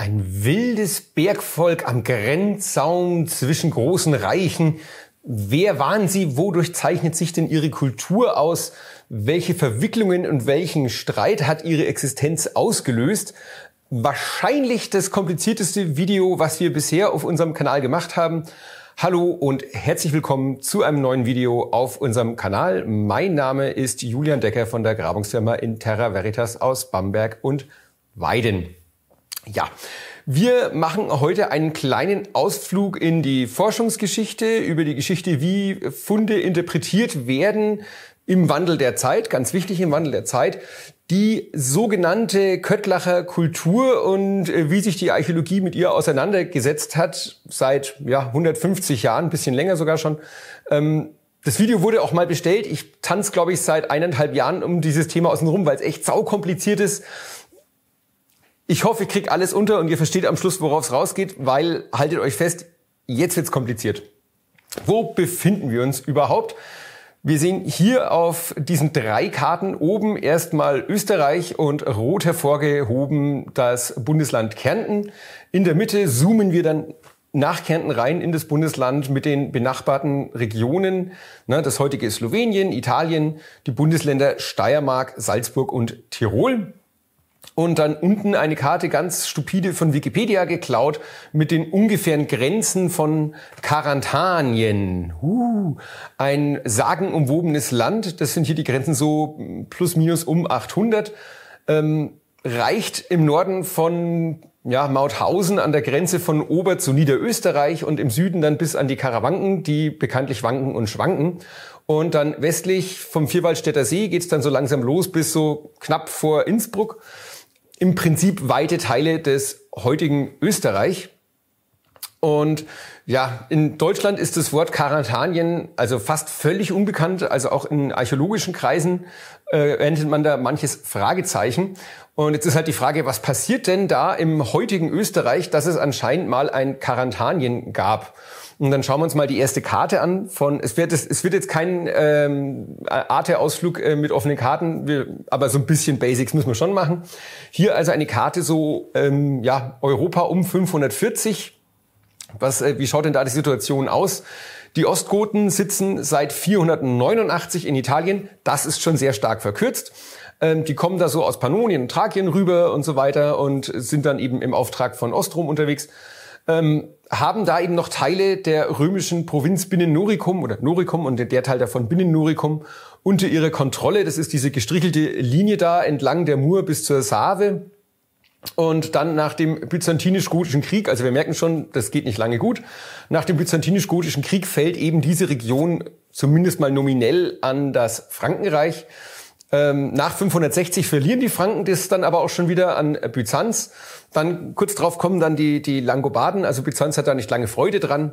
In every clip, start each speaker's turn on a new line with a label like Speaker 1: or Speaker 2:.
Speaker 1: Ein wildes Bergvolk am Grenzsaum zwischen großen Reichen. Wer waren sie? Wodurch zeichnet sich denn ihre Kultur aus? Welche Verwicklungen und welchen Streit hat ihre Existenz ausgelöst? Wahrscheinlich das komplizierteste Video, was wir bisher auf unserem Kanal gemacht haben. Hallo und herzlich willkommen zu einem neuen Video auf unserem Kanal. Mein Name ist Julian Decker von der Grabungsfirma in Terra Veritas aus Bamberg und Weiden. Ja, wir machen heute einen kleinen Ausflug in die Forschungsgeschichte, über die Geschichte, wie Funde interpretiert werden im Wandel der Zeit, ganz wichtig im Wandel der Zeit, die sogenannte Köttlacher Kultur und äh, wie sich die Archäologie mit ihr auseinandergesetzt hat, seit ja, 150 Jahren, ein bisschen länger sogar schon. Ähm, das Video wurde auch mal bestellt. Ich tanze, glaube ich, seit eineinhalb Jahren um dieses Thema außenrum, weil es echt saukompliziert ist. Ich hoffe, ich kriege alles unter und ihr versteht am Schluss, worauf es rausgeht, weil haltet euch fest, jetzt wird's kompliziert. Wo befinden wir uns überhaupt? Wir sehen hier auf diesen drei Karten oben erstmal Österreich und rot hervorgehoben das Bundesland Kärnten. In der Mitte zoomen wir dann nach Kärnten rein in das Bundesland mit den benachbarten Regionen. Das heutige ist Slowenien, Italien, die Bundesländer Steiermark, Salzburg und Tirol und dann unten eine Karte ganz stupide von Wikipedia geklaut mit den ungefähren Grenzen von Karantanien. Uh, ein sagenumwobenes Land, das sind hier die Grenzen so plus minus um 800, ähm, reicht im Norden von ja, Mauthausen an der Grenze von Ober- zu Niederösterreich und im Süden dann bis an die Karawanken, die bekanntlich wanken und schwanken. Und dann westlich vom Vierwaldstätter See geht's dann so langsam los bis so knapp vor Innsbruck im Prinzip weite Teile des heutigen Österreich. Und ja, in Deutschland ist das Wort Karantanien also fast völlig unbekannt. Also auch in archäologischen Kreisen äh, erntet man da manches Fragezeichen. Und jetzt ist halt die Frage, was passiert denn da im heutigen Österreich, dass es anscheinend mal ein Karantanien gab? Und dann schauen wir uns mal die erste Karte an. Von es wird es, es wird jetzt kein ähm, Arte-Ausflug äh, mit offenen Karten, wir, aber so ein bisschen Basics müssen wir schon machen. Hier also eine Karte so ähm, ja Europa um 540. Was äh, wie schaut denn da die Situation aus? Die Ostgoten sitzen seit 489 in Italien. Das ist schon sehr stark verkürzt ähm, die kommen da so aus Pannonien und Thrakien rüber und so weiter und sind dann eben im Auftrag von Ostrom unterwegs. Ähm, haben da eben noch Teile der römischen Provinz Binnennuricum oder Noricum und der Teil davon Binnennuricum unter ihrer Kontrolle. Das ist diese gestrichelte Linie da entlang der Mur bis zur Save. Und dann nach dem byzantinisch-gotischen Krieg, also wir merken schon, das geht nicht lange gut, nach dem byzantinisch-gotischen Krieg fällt eben diese Region zumindest mal nominell an das Frankenreich. Ähm, nach 560 verlieren die Franken das dann aber auch schon wieder an äh, Byzanz. Dann kurz drauf kommen dann die, die Langobarden. Also Byzanz hat da nicht lange Freude dran.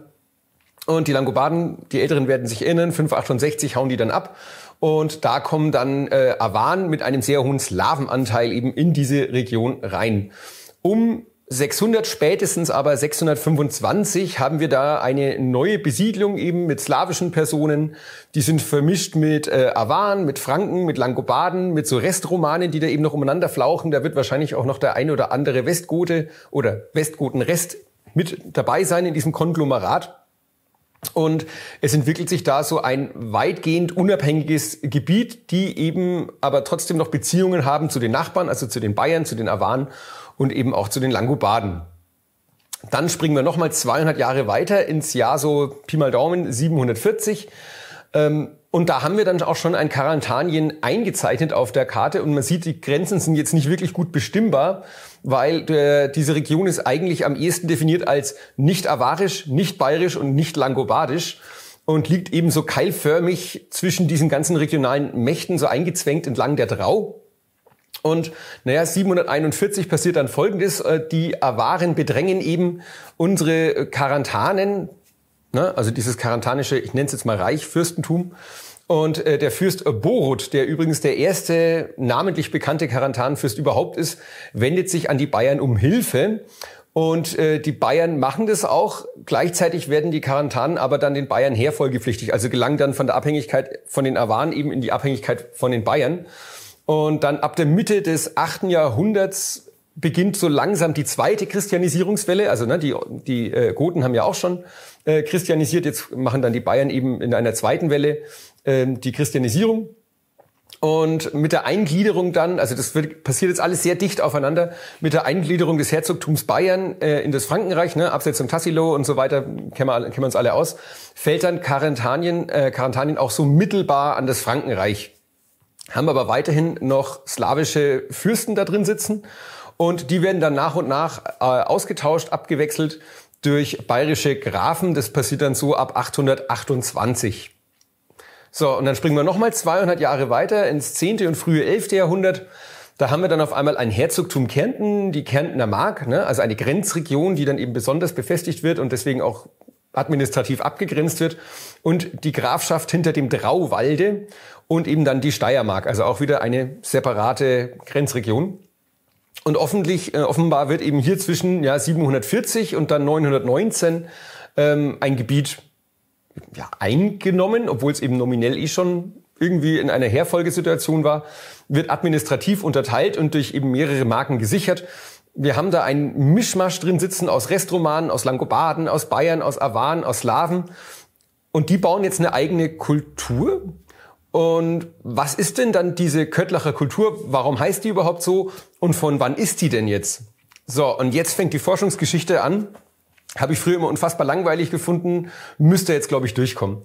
Speaker 1: Und die Langobarden, die Älteren werden sich erinnern, 568 hauen die dann ab. Und da kommen dann äh, Awan mit einem sehr hohen Slavenanteil eben in diese Region rein. Um 600 spätestens aber 625 haben wir da eine neue Besiedlung eben mit slawischen Personen. Die sind vermischt mit äh, Awaren, mit Franken, mit Langobarden, mit so Restromanen, die da eben noch umeinander flauchen. Da wird wahrscheinlich auch noch der ein oder andere Westgote oder Westgotenrest mit dabei sein in diesem Konglomerat. Und es entwickelt sich da so ein weitgehend unabhängiges Gebiet, die eben aber trotzdem noch Beziehungen haben zu den Nachbarn, also zu den Bayern, zu den Awanen und eben auch zu den Langobarden. Dann springen wir nochmal 200 Jahre weiter ins Jahr so Pi mal Daumen 740. Und da haben wir dann auch schon ein Quarantanien eingezeichnet auf der Karte und man sieht, die Grenzen sind jetzt nicht wirklich gut bestimmbar, weil äh, diese Region ist eigentlich am ehesten definiert als nicht avarisch, nicht bayerisch und nicht langobardisch und liegt eben so keilförmig zwischen diesen ganzen regionalen Mächten so eingezwängt entlang der Drau. Und naja, 741 passiert dann Folgendes, äh, die Awaren bedrängen eben unsere Karantanen, ne, also dieses quarantanische, ich nenne es jetzt mal Reich, Fürstentum, und äh, der Fürst Borut, der übrigens der erste namentlich bekannte Karantanenfürst überhaupt ist, wendet sich an die Bayern um Hilfe. Und äh, die Bayern machen das auch. Gleichzeitig werden die Quarantanen aber dann den Bayern herfolgepflichtig. Also gelangen dann von der Abhängigkeit von den Awaren eben in die Abhängigkeit von den Bayern. Und dann ab der Mitte des achten Jahrhunderts beginnt so langsam die zweite Christianisierungswelle. Also ne, die, die äh, Goten haben ja auch schon äh, christianisiert, jetzt machen dann die Bayern eben in einer zweiten Welle ähm, die Christianisierung und mit der Eingliederung dann, also das wird, passiert jetzt alles sehr dicht aufeinander, mit der Eingliederung des Herzogtums Bayern äh, in das Frankenreich, ne, abseits von Tassilo und so weiter, kennen wir, kennen wir uns alle aus, fällt dann Karentanien, äh, Karentanien auch so mittelbar an das Frankenreich. Haben aber weiterhin noch slawische Fürsten da drin sitzen und die werden dann nach und nach äh, ausgetauscht, abgewechselt durch bayerische Grafen. Das passiert dann so ab 828. So, und dann springen wir nochmal 200 Jahre weiter ins 10. und frühe 11. Jahrhundert. Da haben wir dann auf einmal ein Herzogtum Kärnten, die Kärntner Mark, ne? also eine Grenzregion, die dann eben besonders befestigt wird und deswegen auch administrativ abgegrenzt wird und die Grafschaft hinter dem Drauwalde und eben dann die Steiermark, also auch wieder eine separate Grenzregion. Und offentlich, äh, offenbar wird eben hier zwischen ja, 740 und dann 919 ähm, ein Gebiet ja, eingenommen, obwohl es eben nominell eh schon irgendwie in einer Herfolgesituation war, wird administrativ unterteilt und durch eben mehrere Marken gesichert. Wir haben da einen Mischmasch drin sitzen aus Restromanen, aus Langobarden, aus Bayern, aus Awaren, aus Slaven. Und die bauen jetzt eine eigene Kultur. Und was ist denn dann diese Köttlacher Kultur? Warum heißt die überhaupt so? Und von wann ist die denn jetzt? So, und jetzt fängt die Forschungsgeschichte an. Habe ich früher immer unfassbar langweilig gefunden, müsste jetzt, glaube ich, durchkommen.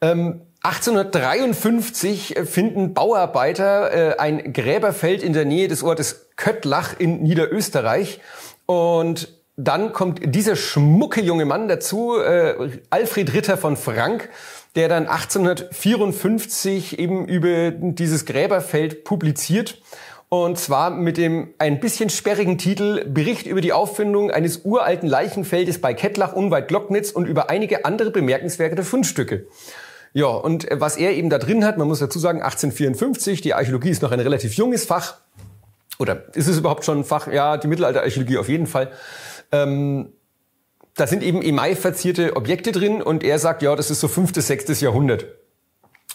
Speaker 1: Ähm, 1853 äh, finden Bauarbeiter äh, ein Gräberfeld in der Nähe des Ortes Köttlach in Niederösterreich. Und dann kommt dieser schmucke junge Mann dazu, äh, Alfred Ritter von Frank, der dann 1854 eben über dieses Gräberfeld publiziert und zwar mit dem ein bisschen sperrigen Titel Bericht über die Auffindung eines uralten Leichenfeldes bei Kettlach unweit Glocknitz und über einige andere bemerkenswerte Fundstücke. Ja, und was er eben da drin hat, man muss dazu sagen, 1854, die Archäologie ist noch ein relativ junges Fach. Oder ist es überhaupt schon ein Fach? Ja, die Mittelalterarchäologie auf jeden Fall. Ähm, da sind eben Email-verzierte Objekte drin und er sagt, ja, das ist so fünftes, sechstes Jahrhundert.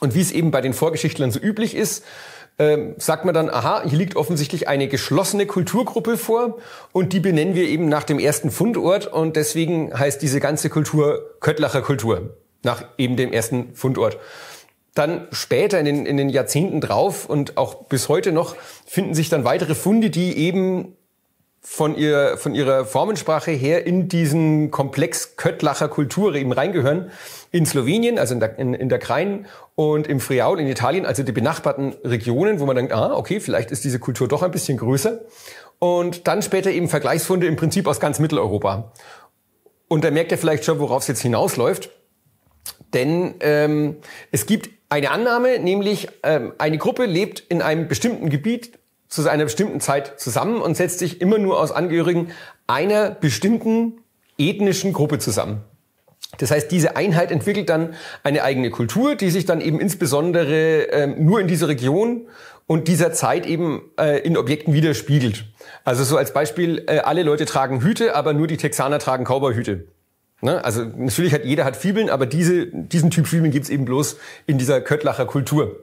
Speaker 1: Und wie es eben bei den Vorgeschichtlern so üblich ist, ähm, sagt man dann, aha, hier liegt offensichtlich eine geschlossene Kulturgruppe vor und die benennen wir eben nach dem ersten Fundort und deswegen heißt diese ganze Kultur Köttlacher Kultur, nach eben dem ersten Fundort. Dann später in den, in den Jahrzehnten drauf und auch bis heute noch finden sich dann weitere Funde, die eben von, ihr, von ihrer Formensprache her in diesen Komplex Köttlacher Kultur eben reingehören. In Slowenien, also in der, in, in der Krain und im Friaul in Italien, also die benachbarten Regionen, wo man denkt, ah, okay, vielleicht ist diese Kultur doch ein bisschen größer. Und dann später eben Vergleichsfunde im Prinzip aus ganz Mitteleuropa. Und da merkt ihr vielleicht schon, worauf es jetzt hinausläuft. Denn ähm, es gibt eine Annahme, nämlich ähm, eine Gruppe lebt in einem bestimmten Gebiet zu einer bestimmten Zeit zusammen und setzt sich immer nur aus Angehörigen einer bestimmten ethnischen Gruppe zusammen. Das heißt, diese Einheit entwickelt dann eine eigene Kultur, die sich dann eben insbesondere äh, nur in dieser Region und dieser Zeit eben äh, in Objekten widerspiegelt. Also so als Beispiel, äh, alle Leute tragen Hüte, aber nur die Texaner tragen Cowboyhüte. Ne? Also natürlich hat jeder hat Fibeln, aber diese, diesen Typ Fibeln gibt's eben bloß in dieser Köttlacher Kultur.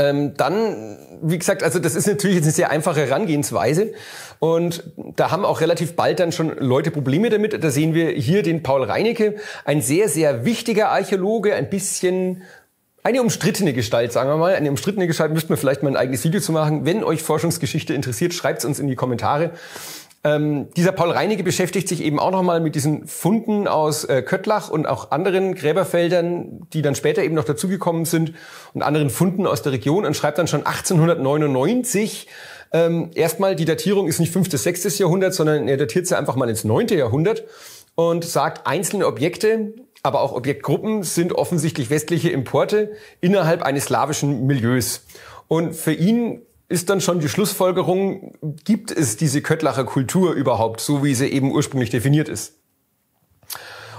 Speaker 1: Ähm, dann, wie gesagt, also das ist natürlich jetzt eine sehr einfache Herangehensweise und da haben auch relativ bald dann schon Leute Probleme damit. Da sehen wir hier den Paul Reinecke, ein sehr, sehr wichtiger Archäologe, ein bisschen eine umstrittene Gestalt, sagen wir mal. Eine umstrittene Gestalt müssten wir vielleicht mal ein eigenes Video zu machen. Wenn euch Forschungsgeschichte interessiert, schreibt es uns in die Kommentare. Ähm, dieser Paul Reinige beschäftigt sich eben auch nochmal mit diesen Funden aus äh, Köttlach und auch anderen Gräberfeldern, die dann später eben noch dazugekommen sind und anderen Funden aus der Region und schreibt dann schon 1899, ähm, erstmal, die Datierung ist nicht 5. bis 6. Jahrhundert, sondern er datiert sie einfach mal ins 9. Jahrhundert und sagt, einzelne Objekte, aber auch Objektgruppen sind offensichtlich westliche Importe innerhalb eines slawischen Milieus. Und für ihn ist dann schon die Schlussfolgerung, gibt es diese Köttlacher Kultur überhaupt, so wie sie eben ursprünglich definiert ist?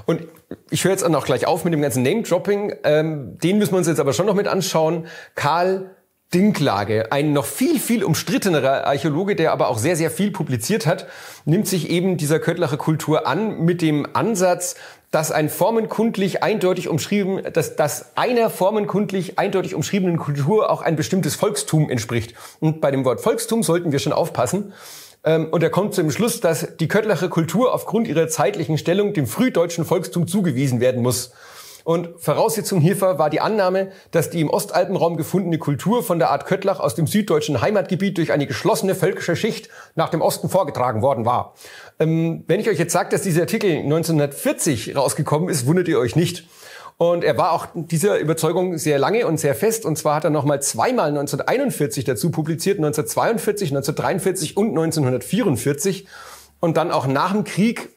Speaker 1: Und ich höre jetzt auch noch gleich auf mit dem ganzen Name-Dropping. Ähm, den müssen wir uns jetzt aber schon noch mit anschauen. Karl Dinklage, ein noch viel, viel umstrittenerer Archäologe, der aber auch sehr, sehr viel publiziert hat, nimmt sich eben dieser Köttlacher Kultur an mit dem Ansatz, dass ein formenkundlich eindeutig umschrieben, dass, dass einer formenkundlich eindeutig umschriebenen Kultur auch ein bestimmtes Volkstum entspricht. Und bei dem Wort Volkstum sollten wir schon aufpassen. Ähm, und er kommt zu dem Schluss, dass die Köttlacher Kultur aufgrund ihrer zeitlichen Stellung dem frühdeutschen Volkstum zugewiesen werden muss. Und Voraussetzung hierfür war die Annahme, dass die im Ostalpenraum gefundene Kultur von der Art Köttlach aus dem süddeutschen Heimatgebiet durch eine geschlossene völkische Schicht nach dem Osten vorgetragen worden war. Ähm, wenn ich euch jetzt sage, dass dieser Artikel 1940 rausgekommen ist, wundert ihr euch nicht. Und er war auch dieser Überzeugung sehr lange und sehr fest. Und zwar hat er nochmal zweimal 1941 dazu publiziert, 1942, 1943 und 1944. Und dann auch nach dem Krieg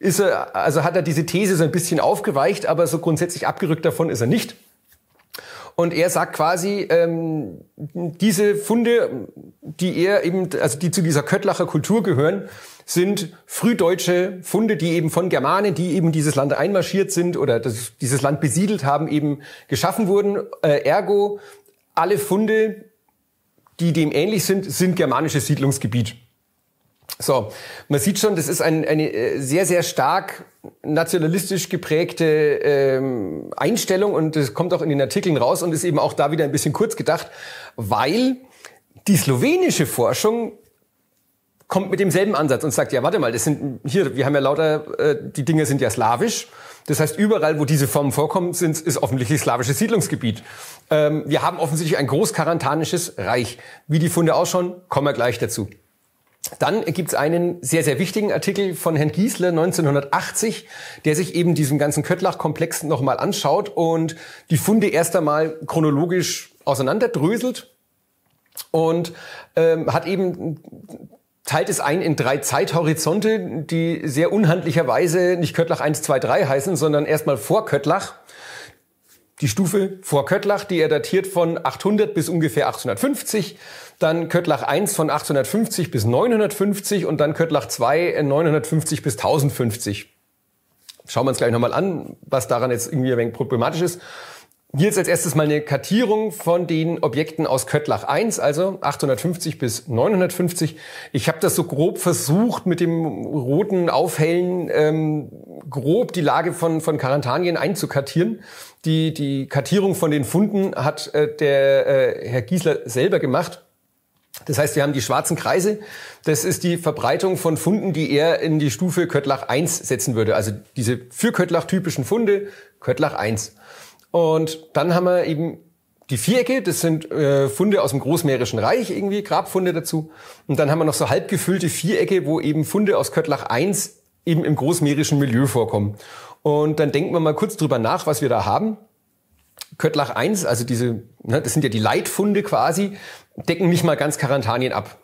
Speaker 1: ist er, also hat er diese These so ein bisschen aufgeweicht, aber so grundsätzlich abgerückt davon ist er nicht. Und er sagt quasi, ähm, diese Funde, die er eben, also die zu dieser Köttlacher Kultur gehören, sind frühdeutsche Funde, die eben von Germanen, die eben dieses Land einmarschiert sind oder das, dieses Land besiedelt haben, eben geschaffen wurden. Äh, ergo, alle Funde, die dem ähnlich sind, sind germanisches Siedlungsgebiet. So, man sieht schon, das ist ein, eine äh, sehr, sehr stark nationalistisch geprägte ähm, Einstellung und das kommt auch in den Artikeln raus und ist eben auch da wieder ein bisschen kurz gedacht, weil die slowenische Forschung kommt mit demselben Ansatz und sagt, ja, warte mal, das sind hier, wir haben ja lauter, äh, die Dinge sind ja slawisch. Das heißt, überall, wo diese Formen vorkommen, sind, ist offensichtlich slawisches Siedlungsgebiet. Ähm, wir haben offensichtlich ein großkarantanisches Reich. Wie die Funde ausschauen, kommen wir gleich dazu. Dann gibt's einen sehr, sehr wichtigen Artikel von Herrn Giesle 1980, der sich eben diesen ganzen Köttlach-Komplex nochmal anschaut und die Funde erst einmal chronologisch auseinanderdröselt und ähm, hat eben teilt es ein in drei Zeithorizonte, die sehr unhandlicherweise nicht Köttlach 1, 2, 3 heißen, sondern erstmal vor Köttlach die Stufe vor Köttlach, die er datiert von 800 bis ungefähr 850, dann Köttlach 1 von 850 bis 950 und dann Köttlach 2 950 äh, bis 1050. Schauen wir uns gleich nochmal an, was daran jetzt irgendwie ein wenig problematisch ist. Hier ist als erstes mal eine Kartierung von den Objekten aus Köttlach 1, also 850 bis 950. Ich habe das so grob versucht, mit dem roten Aufhellen ähm, grob die Lage von, von Karantanien einzukartieren. Die, die Kartierung von den Funden hat äh, der äh, Herr Giesler selber gemacht. Das heißt, wir haben die schwarzen Kreise. Das ist die Verbreitung von Funden, die er in die Stufe Köttlach 1 setzen würde. Also diese für Köttlach typischen Funde, Köttlach 1. Und dann haben wir eben die Vierecke, das sind äh, Funde aus dem Großmährischen Reich irgendwie, Grabfunde dazu. Und dann haben wir noch so halb gefüllte Vierecke, wo eben Funde aus Köttlach I eben im großmährischen Milieu vorkommen. Und dann denken wir mal kurz drüber nach, was wir da haben. Köttlach I, also diese, ne, das sind ja die Leitfunde quasi, decken nicht mal ganz Karantanien ab.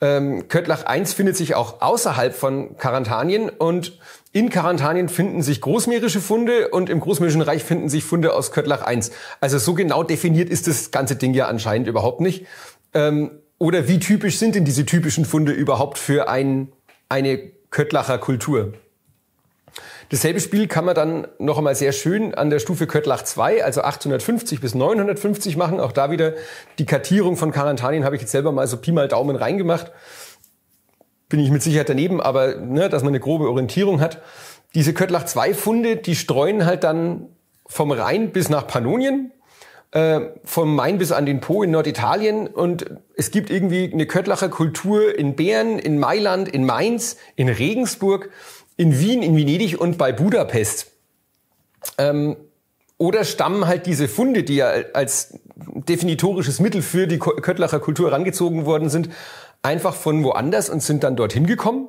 Speaker 1: Ähm, Köttlach I findet sich auch außerhalb von Karantanien und in Karantanien finden sich großmeerische Funde und im Großmeerischen Reich finden sich Funde aus Köttlach I. Also so genau definiert ist das ganze Ding ja anscheinend überhaupt nicht. Ähm, oder wie typisch sind denn diese typischen Funde überhaupt für ein, eine Köttlacher Kultur? Dasselbe Spiel kann man dann noch einmal sehr schön an der Stufe Köttlach 2, also 850 bis 950 machen. Auch da wieder die Kartierung von Karantanien habe ich jetzt selber mal so Pi mal Daumen reingemacht bin ich mit Sicherheit daneben, aber ne, dass man eine grobe Orientierung hat. Diese Köttlach 2 Funde, die streuen halt dann vom Rhein bis nach Pannonien, äh, vom Main bis an den Po in Norditalien und es gibt irgendwie eine Köttlacher Kultur in Bern, in Mailand, in Mainz, in Regensburg, in Wien, in Venedig und bei Budapest. Ähm, oder stammen halt diese Funde, die ja als definitorisches Mittel für die Köttlacher Kultur herangezogen worden sind, einfach von woanders und sind dann dorthin gekommen.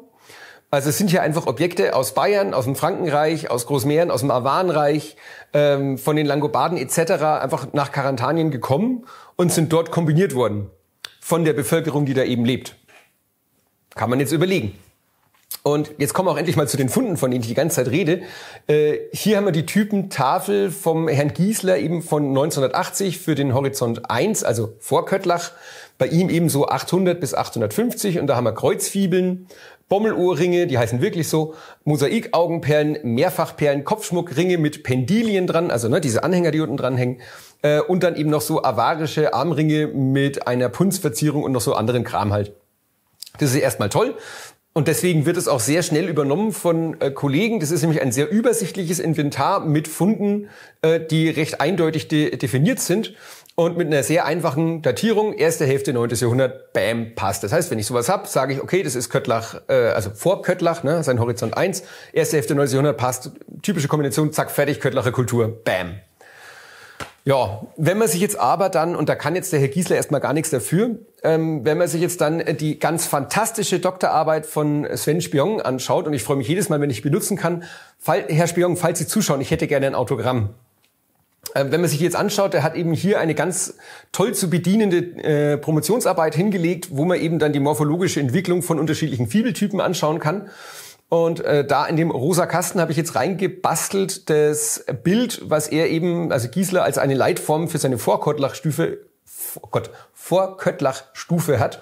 Speaker 1: Also es sind ja einfach Objekte aus Bayern, aus dem Frankenreich, aus Großmähren, aus dem Awanreich, ähm, von den Langobarden etc. einfach nach Karantanien gekommen und sind dort kombiniert worden von der Bevölkerung, die da eben lebt. Kann man jetzt überlegen. Und jetzt kommen wir auch endlich mal zu den Funden, von denen ich die ganze Zeit rede. Äh, hier haben wir die Typentafel vom Herrn Giesler eben von 1980 für den Horizont 1, also vor Köttlach. Bei ihm eben so 800 bis 850 und da haben wir Kreuzfibeln, Bommelohrringe, die heißen wirklich so, Mosaikaugenperlen, Mehrfachperlen, Kopfschmuckringe mit Pendilien dran, also ne, diese Anhänger, die unten dranhängen. Äh, und dann eben noch so avarische Armringe mit einer Punzverzierung und noch so anderen Kram halt. Das ist erstmal toll. Und deswegen wird es auch sehr schnell übernommen von äh, Kollegen. Das ist nämlich ein sehr übersichtliches Inventar mit Funden, äh, die recht eindeutig de definiert sind und mit einer sehr einfachen Datierung. Erste Hälfte 9. Jahrhundert, bam, passt. Das heißt, wenn ich sowas hab, sage ich, okay, das ist Köttlach, äh, also vor Köttlach, ne, sein Horizont 1. Erste Hälfte 9. Jahrhundert passt, typische Kombination, zack, fertig, Köttlacher Kultur, bam. Ja, wenn man sich jetzt aber dann, und da kann jetzt der Herr Giesler erstmal gar nichts dafür, ähm, wenn man sich jetzt dann äh, die ganz fantastische Doktorarbeit von Sven Spion anschaut, und ich freue mich jedes Mal, wenn ich benutzen kann, Fall, Herr Spion, falls Sie zuschauen, ich hätte gerne ein Autogramm. Ähm, wenn man sich jetzt anschaut, der hat eben hier eine ganz toll zu bedienende äh, Promotionsarbeit hingelegt, wo man eben dann die morphologische Entwicklung von unterschiedlichen Fibeltypen anschauen kann. Und äh, da in dem rosa Kasten habe ich jetzt reingebastelt das Bild, was er eben, also Giesler, als eine Leitform für seine Vorkottlachstufe stufe oh Gott, vorköttlach hat.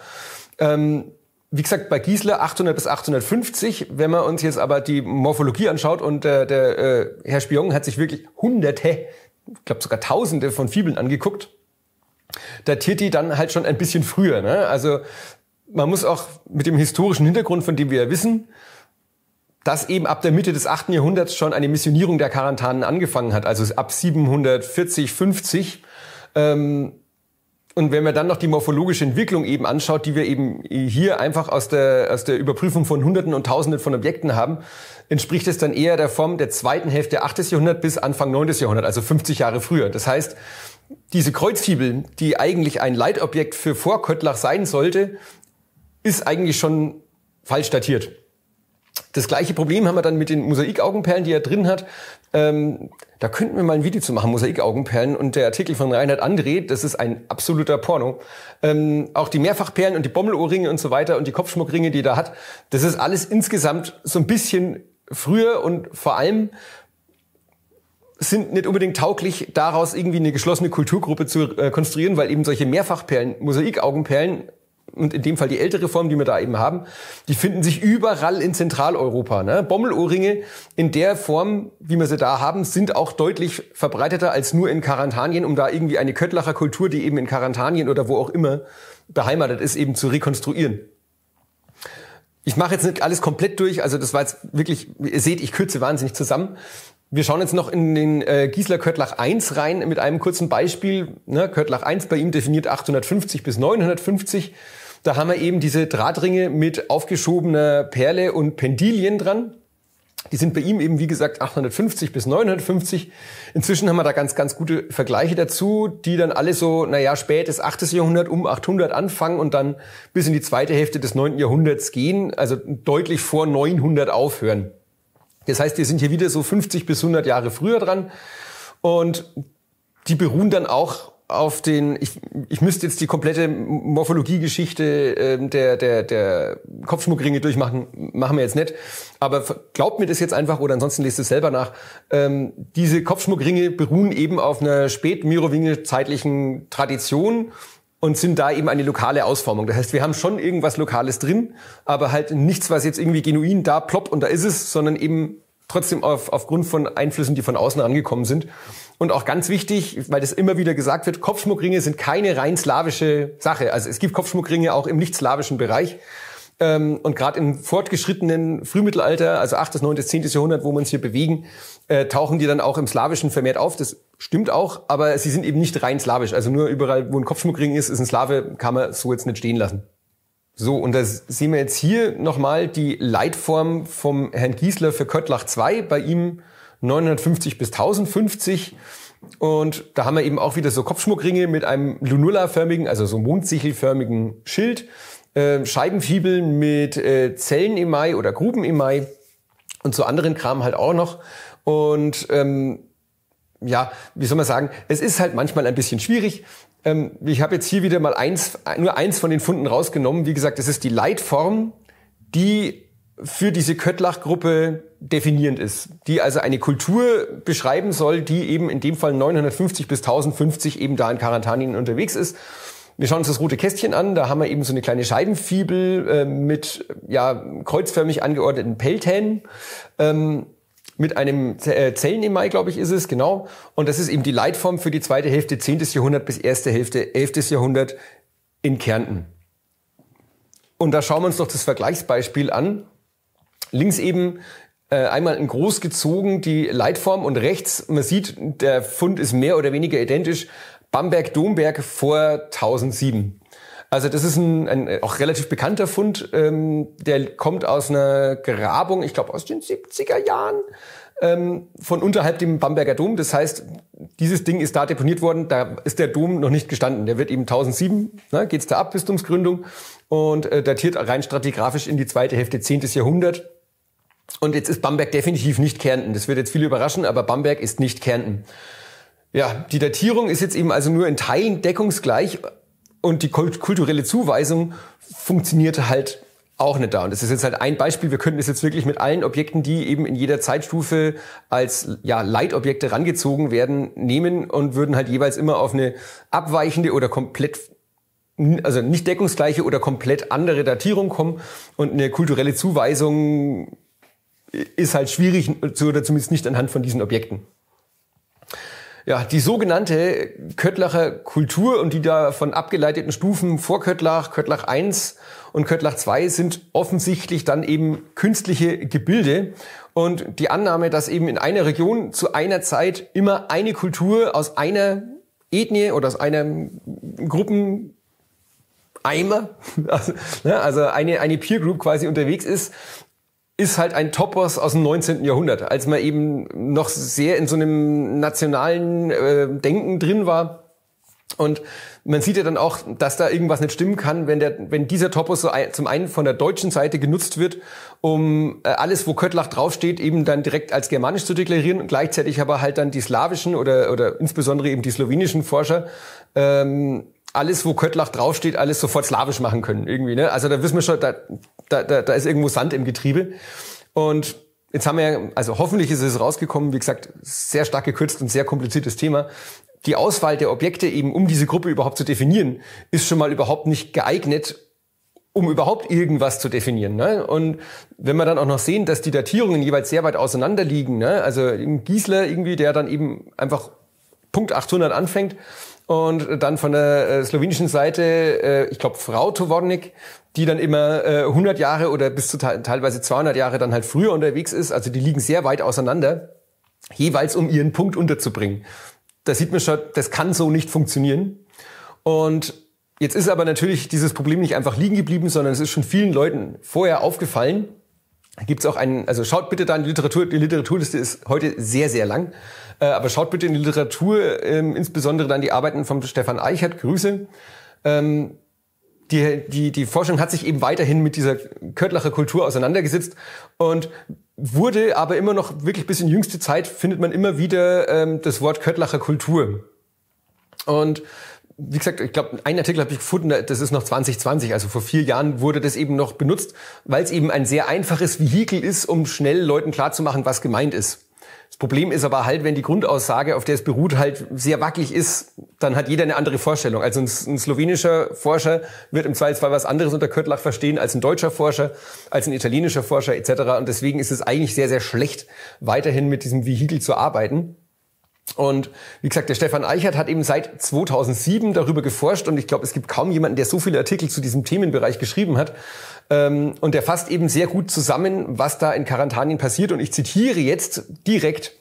Speaker 1: Ähm, wie gesagt, bei Giesler 800 bis 850. Wenn man uns jetzt aber die Morphologie anschaut und äh, der äh, Herr Spion hat sich wirklich hunderte, ich glaube sogar tausende von Fibeln angeguckt, datiert die dann halt schon ein bisschen früher. Ne? Also man muss auch mit dem historischen Hintergrund, von dem wir ja wissen, dass eben ab der Mitte des 8. Jahrhunderts schon eine Missionierung der Karantanen angefangen hat, also ab 740, 50. Ähm, und wenn man dann noch die morphologische Entwicklung eben anschaut, die wir eben hier einfach aus der, aus der Überprüfung von Hunderten und Tausenden von Objekten haben, entspricht es dann eher der Form der zweiten Hälfte 8. Jahrhundert bis Anfang 9. Jahrhundert, also 50 Jahre früher. Das heißt, diese Kreuzfibel, die eigentlich ein Leitobjekt für Vorköttlach sein sollte, ist eigentlich schon falsch datiert. Das gleiche Problem haben wir dann mit den Mosaikaugenperlen, die er drin hat. Ähm, da könnten wir mal ein Video zu machen, Mosaikaugenperlen. Und der Artikel von Reinhard André, das ist ein absoluter Porno. Ähm, auch die Mehrfachperlen und die Bommelohrringe und so weiter und die Kopfschmuckringe, die er da hat, das ist alles insgesamt so ein bisschen früher und vor allem sind nicht unbedingt tauglich, daraus irgendwie eine geschlossene Kulturgruppe zu äh, konstruieren, weil eben solche Mehrfachperlen, Mosaikaugenperlen und in dem Fall die ältere Form, die wir da eben haben, die finden sich überall in Zentraleuropa. Ne? Bommelohrringe in der Form, wie wir sie da haben, sind auch deutlich verbreiteter als nur in Karantanien, um da irgendwie eine Köttlacher Kultur, die eben in Karantanien oder wo auch immer beheimatet ist, eben zu rekonstruieren. Ich mache jetzt nicht alles komplett durch, also das war jetzt wirklich, ihr seht, ich kürze wahnsinnig zusammen. Wir schauen jetzt noch in den äh, Giesler Köttlach 1 rein mit einem kurzen Beispiel. Ne, Köttlach 1 bei ihm definiert 850 bis 950. Da haben wir eben diese Drahtringe mit aufgeschobener Perle und Pendilien dran. Die sind bei ihm eben, wie gesagt, 850 bis 950. Inzwischen haben wir da ganz, ganz gute Vergleiche dazu, die dann alle so, naja, spätes 8. Jahrhundert um 800 anfangen und dann bis in die zweite Hälfte des 9. Jahrhunderts gehen, also deutlich vor 900 aufhören. Das heißt, wir sind hier wieder so 50 bis 100 Jahre früher dran und die beruhen dann auch auf den, ich, ich müsste jetzt die komplette Morphologiegeschichte äh, der, der, der Kopfschmuckringe durchmachen, machen wir jetzt nicht. Aber glaubt mir das jetzt einfach oder ansonsten lest es selber nach. Ähm, diese Kopfschmuckringe beruhen eben auf einer spätmirowinge-zeitlichen Tradition, und sind da eben eine lokale Ausformung. Das heißt, wir haben schon irgendwas Lokales drin, aber halt nichts, was jetzt irgendwie genuin da plopp und da ist es, sondern eben trotzdem auf, aufgrund von Einflüssen, die von außen angekommen sind. Und auch ganz wichtig, weil das immer wieder gesagt wird, Kopfschmuckringe sind keine rein slawische Sache. Also es gibt Kopfschmuckringe auch im nicht-slawischen Bereich. Ähm, und gerade im fortgeschrittenen Frühmittelalter, also 8., 9., 10. Jahrhundert, wo wir uns hier bewegen, äh, tauchen die dann auch im Slawischen vermehrt auf. Das stimmt auch, aber sie sind eben nicht rein slawisch. Also nur überall, wo ein Kopfschmuckring ist, ist ein Slave, kann man so jetzt nicht stehen lassen. So, und da sehen wir jetzt hier nochmal die Leitform vom Herrn Giesler für Köttlach 2, bei ihm 950 bis 1050. Und da haben wir eben auch wieder so Kopfschmuckringe mit einem Lunula-förmigen, also so mondsichelförmigen Schild äh, Scheibenfibeln mit äh, Mai oder Gruben im Mai und zu so anderen Kram halt auch noch. Und ähm, ja, wie soll man sagen, es ist halt manchmal ein bisschen schwierig. Ähm, ich habe jetzt hier wieder mal eins, nur eins von den Funden rausgenommen. Wie gesagt, es ist die Leitform, die für diese Köttlach-Gruppe definierend ist, die also eine Kultur beschreiben soll, die eben in dem Fall 950 bis 1050 eben da in Karantanien unterwegs ist. Wir schauen uns das rote Kästchen an. Da haben wir eben so eine kleine Scheibenfibel äh, mit ja, kreuzförmig angeordneten Pelthähnen. Ähm, mit einem äh, Zellenemai, glaube ich, ist es, genau. Und das ist eben die Leitform für die zweite Hälfte 10. Jahrhundert bis erste Hälfte 11. Jahrhundert in Kärnten. Und da schauen wir uns doch das Vergleichsbeispiel an. Links eben äh, einmal in groß gezogen die Leitform und rechts, man sieht, der Fund ist mehr oder weniger identisch, Bamberg-Domberg vor 1007. Also das ist ein, ein auch relativ bekannter Fund, ähm, der kommt aus einer Grabung, ich glaube aus den 70er Jahren ähm, von unterhalb dem Bamberger Dom. Das heißt, dieses Ding ist da deponiert worden, da ist der Dom noch nicht gestanden. Der wird eben 1007, ne, geht's da ab, Bistumsgründung und äh, datiert rein stratigraphisch in die zweite Hälfte 10. Jahrhundert. Und jetzt ist Bamberg definitiv nicht Kärnten. Das wird jetzt viele überraschen, aber Bamberg ist nicht Kärnten. Ja, die Datierung ist jetzt eben also nur in Teilen deckungsgleich und die kulturelle Zuweisung funktioniert halt auch nicht da. Und das ist jetzt halt ein Beispiel. Wir könnten es jetzt wirklich mit allen Objekten, die eben in jeder Zeitstufe als ja, Leitobjekte rangezogen werden, nehmen und würden halt jeweils immer auf eine abweichende oder komplett also nicht deckungsgleiche oder komplett andere Datierung kommen und eine kulturelle Zuweisung ist halt schwierig oder zumindest nicht anhand von diesen Objekten. Ja, die sogenannte Köttlacher Kultur und die davon abgeleiteten Stufen vor Köttlach, Köttlach 1 und Köttlach 2 sind offensichtlich dann eben künstliche Gebilde. Und die Annahme, dass eben in einer Region zu einer Zeit immer eine Kultur aus einer Ethnie oder aus einer Gruppeneimer, also, ne, also eine, eine Peer Group quasi unterwegs ist, ist halt ein Topos aus dem 19. Jahrhundert, als man eben noch sehr in so einem nationalen äh, Denken drin war. Und man sieht ja dann auch, dass da irgendwas nicht stimmen kann, wenn, der, wenn dieser Topos so ein, zum einen von der deutschen Seite genutzt wird, um äh, alles, wo Köttlach draufsteht, eben dann direkt als germanisch zu deklarieren und gleichzeitig aber halt dann die slawischen oder, oder insbesondere eben die slowenischen Forscher ähm, alles, wo Köttlach draufsteht, alles sofort slawisch machen können irgendwie. Ne? Also da wissen wir schon, da, da, da da ist irgendwo Sand im Getriebe. Und Jetzt haben wir ja, also hoffentlich ist es rausgekommen, wie gesagt, sehr stark gekürzt und sehr kompliziertes Thema. Die Auswahl der Objekte eben, um diese Gruppe überhaupt zu definieren, ist schon mal überhaupt nicht geeignet, um überhaupt irgendwas zu definieren. Ne? Und wenn wir dann auch noch sehen, dass die Datierungen jeweils sehr weit auseinander liegen, ne? also Giesler irgendwie, der dann eben einfach Punkt 800 anfängt, und dann von der äh, slowenischen Seite, äh, ich glaube, Frau Tovornik, die dann immer äh, 100 Jahre oder bis zu teilweise 200 Jahre dann halt früher unterwegs ist. Also die liegen sehr weit auseinander, jeweils um ihren Punkt unterzubringen. Da sieht man schon, das kann so nicht funktionieren. Und jetzt ist aber natürlich dieses Problem nicht einfach liegen geblieben, sondern es ist schon vielen Leuten vorher aufgefallen gibt es auch einen, also schaut bitte da in die Literatur, die Literaturliste ist heute sehr, sehr lang, äh, aber schaut bitte in die Literatur, ähm, insbesondere dann die Arbeiten von Stefan Eichert, Grüße. Ähm, die, die, die Forschung hat sich eben weiterhin mit dieser Köttlacher Kultur auseinandergesetzt und wurde aber immer noch wirklich bis in jüngste Zeit findet man immer wieder ähm, das Wort Köttlacher Kultur. Und wie gesagt, ich glaube, einen Artikel habe ich gefunden, das ist noch 2020, also vor vier Jahren wurde das eben noch benutzt, weil es eben ein sehr einfaches Vehikel ist, um schnell Leuten klarzumachen, was gemeint ist. Das Problem ist aber halt, wenn die Grundaussage, auf der es beruht, halt sehr wackelig ist, dann hat jeder eine andere Vorstellung. Also ein, ein slowenischer Forscher wird im Zweifelsfall was anderes unter Köttlach verstehen als ein deutscher Forscher, als ein italienischer Forscher etc. Und deswegen ist es eigentlich sehr, sehr schlecht, weiterhin mit diesem Vehikel zu arbeiten. Und wie gesagt, der Stefan Eichert hat eben seit 2007 darüber geforscht und ich glaube, es gibt kaum jemanden, der so viele Artikel zu diesem Themenbereich geschrieben hat. Ähm, und der fasst eben sehr gut zusammen, was da in Karantanien passiert. Und ich zitiere jetzt direkt.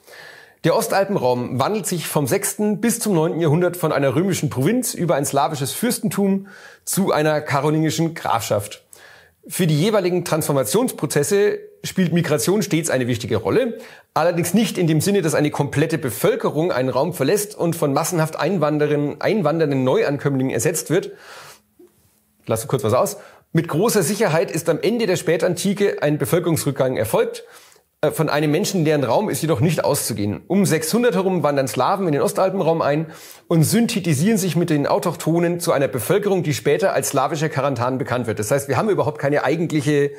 Speaker 1: Der Ostalpenraum wandelt sich vom 6. bis zum 9. Jahrhundert von einer römischen Provinz über ein slawisches Fürstentum zu einer karolingischen Grafschaft. Für die jeweiligen Transformationsprozesse spielt Migration stets eine wichtige Rolle, allerdings nicht in dem Sinne, dass eine komplette Bevölkerung einen Raum verlässt und von massenhaft Einwanderern, einwandernden Neuankömmlingen ersetzt wird. Lass kurz was aus. Mit großer Sicherheit ist am Ende der Spätantike ein Bevölkerungsrückgang erfolgt äh, von einem menschenleeren Raum ist jedoch nicht auszugehen. Um 600 herum wandern Slawen in den Ostalpenraum ein und synthetisieren sich mit den Autochtonen zu einer Bevölkerung, die später als slawische Karantan bekannt wird. Das heißt, wir haben überhaupt keine eigentliche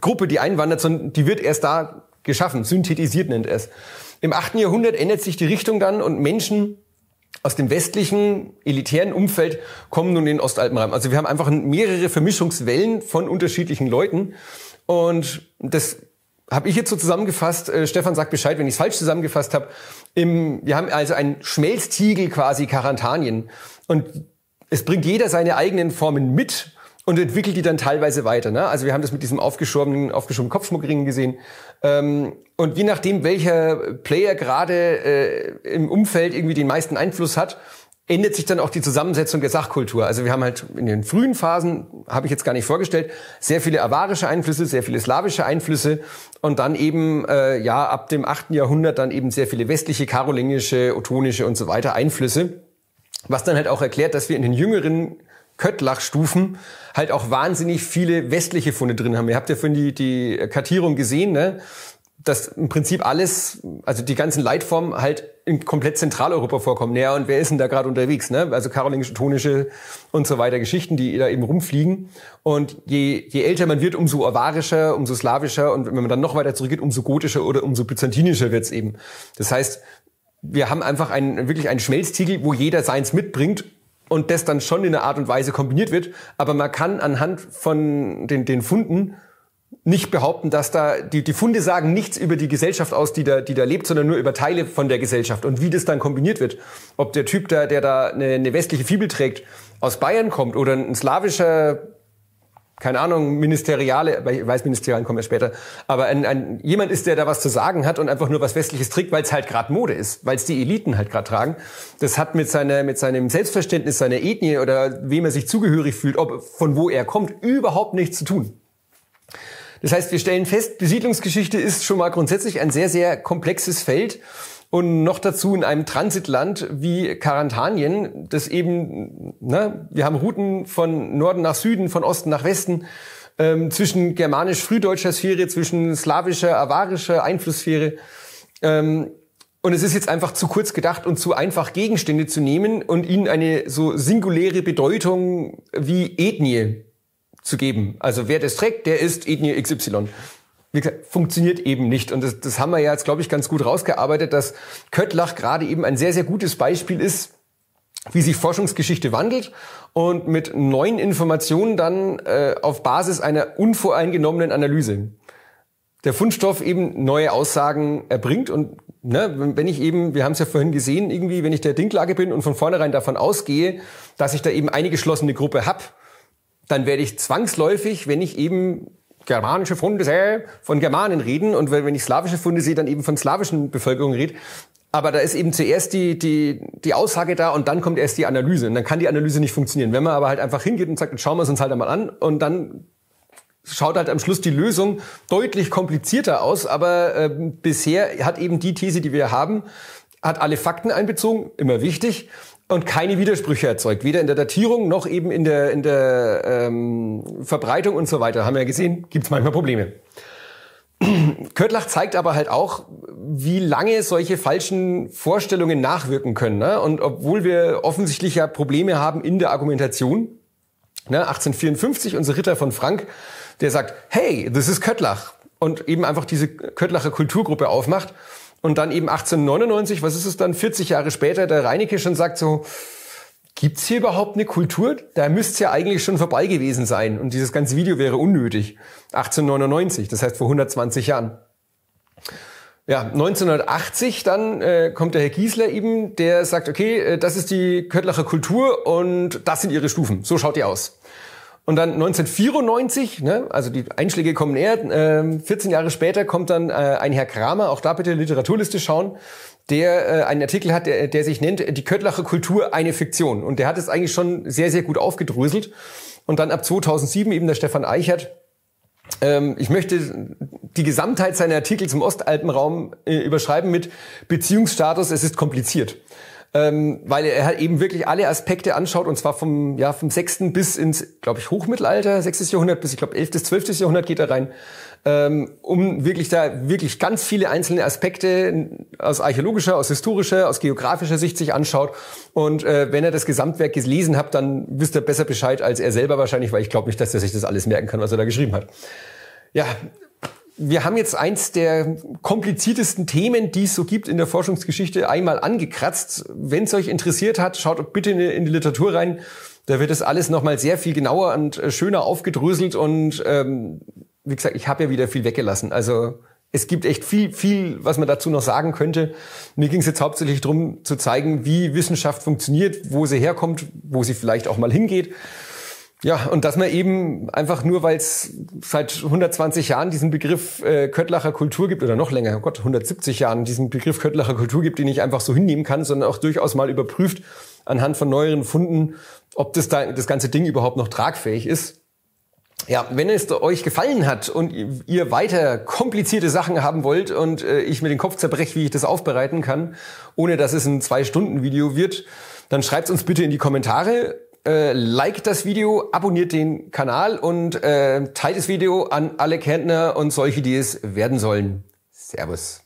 Speaker 1: Gruppe, die einwandert, sondern die wird erst da geschaffen, synthetisiert nennt es. Im 8. Jahrhundert ändert sich die Richtung dann und Menschen aus dem westlichen elitären Umfeld kommen nun in den Ostalpenraum. Also wir haben einfach mehrere Vermischungswellen von unterschiedlichen Leuten und das habe ich jetzt so zusammengefasst, äh, Stefan sagt Bescheid, wenn ich es falsch zusammengefasst habe, wir haben also einen Schmelztiegel quasi Karantanien und es bringt jeder seine eigenen Formen mit und entwickelt die dann teilweise weiter. Ne? Also wir haben das mit diesem aufgeschobenen, aufgeschobenen Kopfschmuckring gesehen. Ähm, und je nachdem, welcher Player gerade äh, im Umfeld irgendwie den meisten Einfluss hat, ändert sich dann auch die Zusammensetzung der Sachkultur. Also wir haben halt in den frühen Phasen, habe ich jetzt gar nicht vorgestellt, sehr viele avarische Einflüsse, sehr viele slawische Einflüsse und dann eben äh, ja ab dem achten Jahrhundert dann eben sehr viele westliche, karolingische, ottonische und so weiter Einflüsse, was dann halt auch erklärt, dass wir in den jüngeren Köttlachstufen halt auch wahnsinnig viele westliche Funde drin haben. Ihr habt ja vorhin die, die Kartierung gesehen, ne? dass im Prinzip alles, also die ganzen Leitformen halt in komplett Zentraleuropa vorkommen. Naja, und wer ist denn da gerade unterwegs? Ne? Also karolingische, tonische und so weiter Geschichten, die da eben rumfliegen. Und je, je älter man wird, umso avarischer, umso slawischer und wenn man dann noch weiter zurückgeht, umso gotischer oder umso byzantinischer wird's eben. Das heißt, wir haben einfach einen, wirklich einen Schmelztiegel, wo jeder seins mitbringt und das dann schon in einer Art und Weise kombiniert wird. Aber man kann anhand von den, den Funden nicht behaupten, dass da die, die Funde sagen nichts über die Gesellschaft aus, die da, die da lebt, sondern nur über Teile von der Gesellschaft und wie das dann kombiniert wird. Ob der Typ da, der da eine, eine westliche Fibel trägt, aus Bayern kommt oder ein slawischer, keine Ahnung, Ministeriale, ich weiß, Ministerialen kommen ja später, aber ein, ein, jemand ist, der da was zu sagen hat und einfach nur was Westliches trägt, weil es halt gerade Mode ist, weil es die Eliten halt gerade tragen. Das hat mit, seiner, mit seinem Selbstverständnis, seiner Ethnie oder wem er sich zugehörig fühlt, ob von wo er kommt, überhaupt nichts zu tun. Das heißt, wir stellen fest, Besiedlungsgeschichte ist schon mal grundsätzlich ein sehr, sehr komplexes Feld. Und noch dazu in einem Transitland wie Karantanien, das eben, ne, wir haben Routen von Norden nach Süden, von Osten nach Westen, ähm, zwischen germanisch-frühdeutscher Sphäre, zwischen slawischer, avarischer Einflusssphäre. Ähm, und es ist jetzt einfach zu kurz gedacht und zu einfach Gegenstände zu nehmen und ihnen eine so singuläre Bedeutung wie Ethnie zu geben. Also wer das trägt, der ist Ethnie XY. Wie gesagt, funktioniert eben nicht. Und das, das haben wir ja jetzt, glaube ich, ganz gut rausgearbeitet, dass Köttlach gerade eben ein sehr, sehr gutes Beispiel ist, wie sich Forschungsgeschichte wandelt und mit neuen Informationen dann äh, auf Basis einer unvoreingenommenen Analyse der Fundstoff eben neue Aussagen erbringt und ne, wenn ich eben, wir haben es ja vorhin gesehen, irgendwie, wenn ich der Dinklage bin und von vornherein davon ausgehe, dass ich da eben eine geschlossene Gruppe hab dann werde ich zwangsläufig, wenn ich eben germanische Funde sehe, von Germanen reden und wenn ich slawische Funde sehe, dann eben von slawischen Bevölkerungen rede. Aber da ist eben zuerst die, die, die Aussage da und dann kommt erst die Analyse. Und dann kann die Analyse nicht funktionieren. Wenn man aber halt einfach hingeht und sagt, jetzt schauen wir es uns halt einmal an und dann schaut halt am Schluss die Lösung deutlich komplizierter aus. Aber äh, bisher hat eben die These, die wir haben, hat alle Fakten einbezogen, immer wichtig und keine Widersprüche erzeugt, weder in der Datierung noch eben in der, in der ähm, Verbreitung und so weiter. Haben wir ja gesehen, gibt es manchmal Probleme. Körtlach zeigt aber halt auch, wie lange solche falschen Vorstellungen nachwirken können. Ne? Und obwohl wir offensichtlich ja Probleme haben in der Argumentation, ne? 1854, unser Ritter von Frank, der sagt, hey, das ist Köttlach. Und eben einfach diese Köttlacher Kulturgruppe aufmacht und dann eben 1899, was ist es dann, 40 Jahre später, der Reinecke schon sagt so, gibt's hier überhaupt eine Kultur? Da müsste es ja eigentlich schon vorbei gewesen sein und dieses ganze Video wäre unnötig. 1899, das heißt vor 120 Jahren. Ja, 1980 dann äh, kommt der Herr Giesler eben, der sagt, okay, äh, das ist die Köttlacher Kultur und das sind ihre Stufen. So schaut die aus. Und dann 1994, ne, also die Einschläge kommen eher, äh, 14 Jahre später kommt dann äh, ein Herr Kramer, auch da bitte Literaturliste schauen, der äh, einen Artikel hat, der, der sich nennt Die Köttlacher Kultur, eine Fiktion. Und der hat es eigentlich schon sehr, sehr gut aufgedröselt. Und dann ab 2007 eben der Stefan Eichert. Ähm, ich möchte die Gesamtheit seiner Artikel zum Ostalpenraum äh, überschreiben mit Beziehungsstatus, es ist kompliziert ähm, weil er halt eben wirklich alle Aspekte anschaut und zwar vom, ja, vom 6. bis ins, glaube ich, Hochmittelalter, 6. Jahrhundert bis, ich glaube, elftes zwölftes Jahrhundert geht er rein, ähm, um wirklich da wirklich ganz viele einzelne Aspekte aus archäologischer, aus historischer, aus geografischer Sicht sich anschaut. Und äh, wenn er das Gesamtwerk gelesen habt, dann wisst ihr besser Bescheid als er selber wahrscheinlich, weil ich glaube nicht, dass er sich das alles merken kann, was er da geschrieben hat. Ja, wir haben jetzt eins der kompliziertesten Themen, die es so gibt in der Forschungsgeschichte, einmal angekratzt. Wenn es euch interessiert hat, schaut bitte in die Literatur rein. Da wird das alles nochmal sehr viel genauer und äh, schöner aufgedröselt. Und ähm, wie gesagt, ich habe ja wieder viel weggelassen. Also es gibt echt viel, viel, was man dazu noch sagen könnte. Mir ging es jetzt hauptsächlich darum zu zeigen, wie Wissenschaft funktioniert, wo sie herkommt, wo sie vielleicht auch mal hingeht. Ja, und dass man eben einfach nur, weil es seit 120 Jahren diesen Begriff äh, Köttlacher Kultur gibt, oder noch länger, oh Gott, 170 Jahren diesen Begriff Köttlacher Kultur gibt, den ich einfach so hinnehmen kann, sondern auch durchaus mal überprüft anhand von neueren Funden, ob das, da, das ganze Ding überhaupt noch tragfähig ist. Ja, wenn es euch gefallen hat und ihr weiter komplizierte Sachen haben wollt und äh, ich mir den Kopf zerbreche, wie ich das aufbereiten kann, ohne dass es ein Zwei-Stunden-Video wird, dann schreibt uns bitte in die Kommentare äh, liked das Video, abonniert den Kanal und äh, teilt das Video an alle Kenntner und solche, die es werden sollen. Servus.